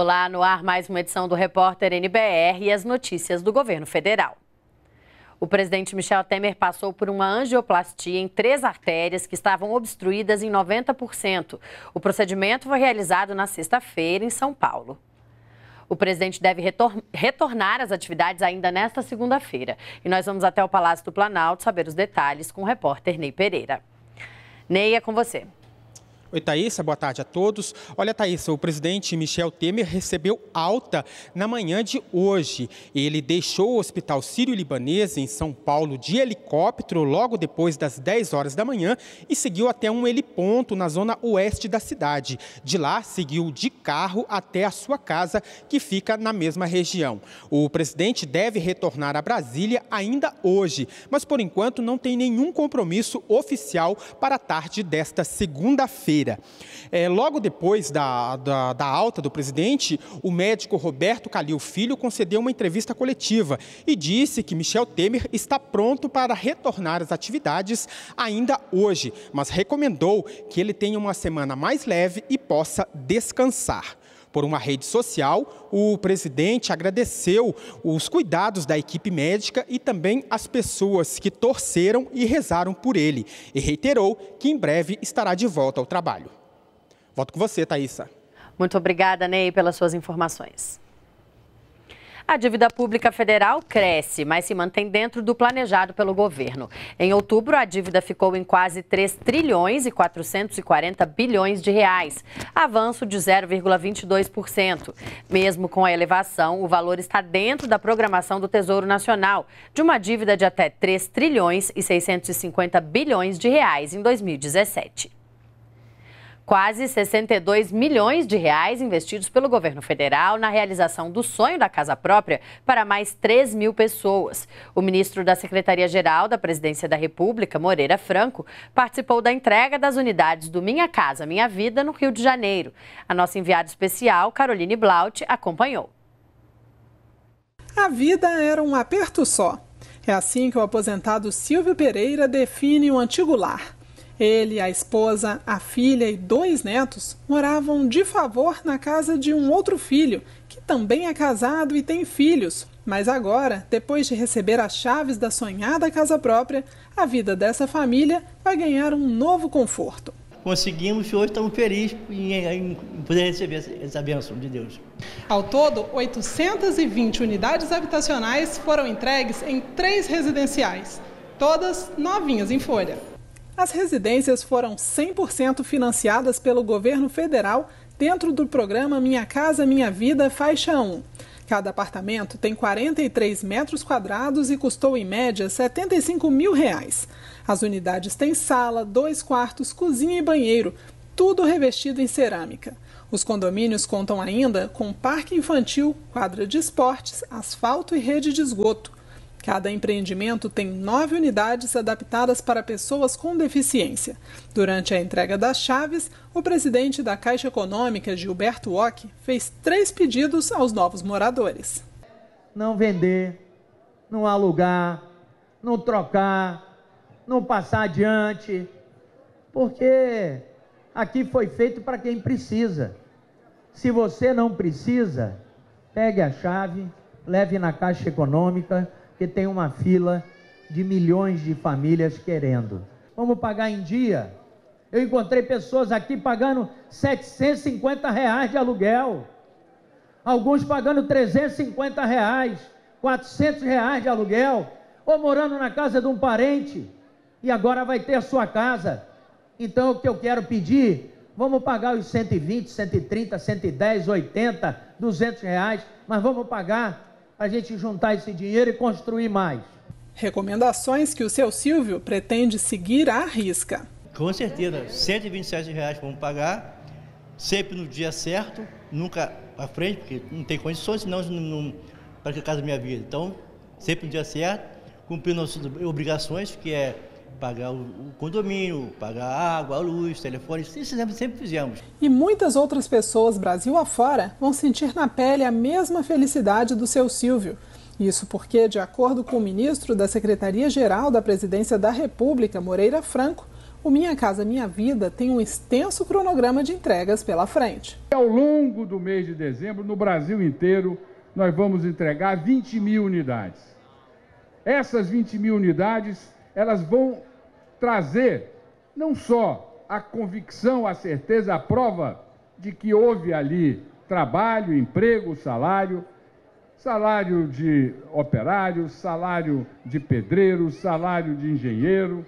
Olá, no ar mais uma edição do Repórter NBR e as notícias do governo federal. O presidente Michel Temer passou por uma angioplastia em três artérias que estavam obstruídas em 90%. O procedimento foi realizado na sexta-feira em São Paulo. O presidente deve retor retornar às atividades ainda nesta segunda-feira. E nós vamos até o Palácio do Planalto saber os detalhes com o repórter Ney Pereira. Ney, é com você. Oi, Thaisa, boa tarde a todos. Olha, Thaisa, o presidente Michel Temer recebeu alta na manhã de hoje. Ele deixou o Hospital Sírio-Libanês, em São Paulo, de helicóptero logo depois das 10 horas da manhã e seguiu até um heliponto na zona oeste da cidade. De lá, seguiu de carro até a sua casa, que fica na mesma região. O presidente deve retornar a Brasília ainda hoje, mas por enquanto não tem nenhum compromisso oficial para a tarde desta segunda-feira. É, logo depois da, da, da alta do presidente, o médico Roberto Calil Filho concedeu uma entrevista coletiva e disse que Michel Temer está pronto para retornar às atividades ainda hoje, mas recomendou que ele tenha uma semana mais leve e possa descansar. Por uma rede social, o presidente agradeceu os cuidados da equipe médica e também as pessoas que torceram e rezaram por ele e reiterou que em breve estará de volta ao trabalho. Volto com você, Thaisa. Muito obrigada, Ney, pelas suas informações. A dívida pública federal cresce, mas se mantém dentro do planejado pelo governo. Em outubro, a dívida ficou em quase 3 trilhões e 440 bilhões de reais, avanço de 0,22%. Mesmo com a elevação, o valor está dentro da programação do Tesouro Nacional, de uma dívida de até 3 trilhões e 650 bilhões de reais em 2017. Quase 62 milhões de reais investidos pelo governo federal na realização do sonho da casa própria para mais 3 mil pessoas. O ministro da Secretaria-Geral da Presidência da República, Moreira Franco, participou da entrega das unidades do Minha Casa Minha Vida no Rio de Janeiro. A nossa enviada especial, Caroline Blaut, acompanhou. A vida era um aperto só. É assim que o aposentado Silvio Pereira define o antigo lar. Ele, a esposa, a filha e dois netos moravam de favor na casa de um outro filho, que também é casado e tem filhos. Mas agora, depois de receber as chaves da sonhada casa própria, a vida dessa família vai ganhar um novo conforto. Conseguimos hoje, estamos felizes em, em poder receber essa bênção de Deus. Ao todo, 820 unidades habitacionais foram entregues em três residenciais, todas novinhas em folha. As residências foram 100% financiadas pelo governo federal dentro do programa Minha Casa Minha Vida Faixa 1. Cada apartamento tem 43 metros quadrados e custou em média 75 mil reais. As unidades têm sala, dois quartos, cozinha e banheiro, tudo revestido em cerâmica. Os condomínios contam ainda com parque infantil, quadra de esportes, asfalto e rede de esgoto. Cada empreendimento tem nove unidades adaptadas para pessoas com deficiência. Durante a entrega das chaves, o presidente da Caixa Econômica, Gilberto Ock, fez três pedidos aos novos moradores: não vender, não alugar, não trocar, não passar adiante, porque aqui foi feito para quem precisa. Se você não precisa, pegue a chave, leve na Caixa Econômica porque tem uma fila de milhões de famílias querendo. Vamos pagar em dia? Eu encontrei pessoas aqui pagando 750 reais de aluguel, alguns pagando 350 reais, 400 reais de aluguel, ou morando na casa de um parente e agora vai ter a sua casa. Então o que eu quero pedir vamos pagar os 120, 130, 110, 80, 200 reais, mas vamos pagar a gente juntar esse dinheiro e construir mais. Recomendações que o seu Silvio pretende seguir à risca. Com certeza, R$ 127 reais vamos pagar, sempre no dia certo, nunca à frente, porque não tem condições, senão para que casa minha vida. Então, sempre no dia certo, cumprindo nossas obrigações, que é pagar o condomínio, pagar a água, a luz, telefone, isso sempre, sempre fizemos. E muitas outras pessoas Brasil afora vão sentir na pele a mesma felicidade do seu Silvio. Isso porque, de acordo com o ministro da Secretaria-Geral da Presidência da República, Moreira Franco, o Minha Casa Minha Vida tem um extenso cronograma de entregas pela frente. Ao longo do mês de dezembro, no Brasil inteiro, nós vamos entregar 20 mil unidades. Essas 20 mil unidades elas vão trazer não só a convicção, a certeza, a prova de que houve ali trabalho, emprego, salário, salário de operário, salário de pedreiro, salário de engenheiro,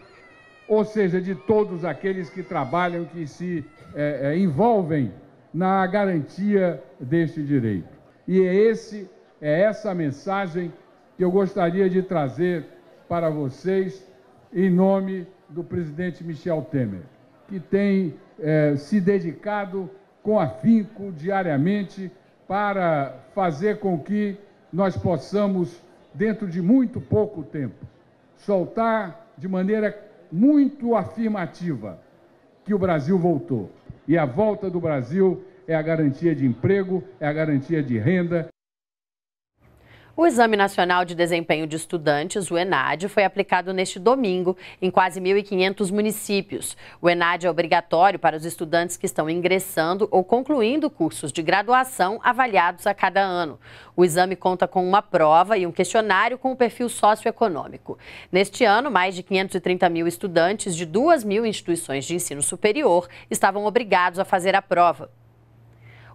ou seja, de todos aqueles que trabalham, que se é, é, envolvem na garantia deste direito. E é, esse, é essa mensagem que eu gostaria de trazer para vocês em nome do presidente Michel Temer, que tem eh, se dedicado com afinco diariamente para fazer com que nós possamos, dentro de muito pouco tempo, soltar de maneira muito afirmativa que o Brasil voltou. E a volta do Brasil é a garantia de emprego, é a garantia de renda, o Exame Nacional de Desempenho de Estudantes, o ENAD, foi aplicado neste domingo em quase 1.500 municípios. O ENAD é obrigatório para os estudantes que estão ingressando ou concluindo cursos de graduação avaliados a cada ano. O exame conta com uma prova e um questionário com o perfil socioeconômico. Neste ano, mais de 530 mil estudantes de 2 mil instituições de ensino superior estavam obrigados a fazer a prova.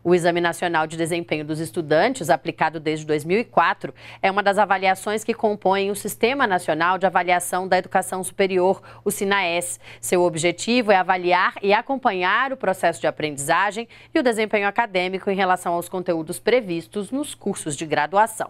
O Exame Nacional de Desempenho dos Estudantes, aplicado desde 2004, é uma das avaliações que compõem o Sistema Nacional de Avaliação da Educação Superior, o SINAES. Seu objetivo é avaliar e acompanhar o processo de aprendizagem e o desempenho acadêmico em relação aos conteúdos previstos nos cursos de graduação.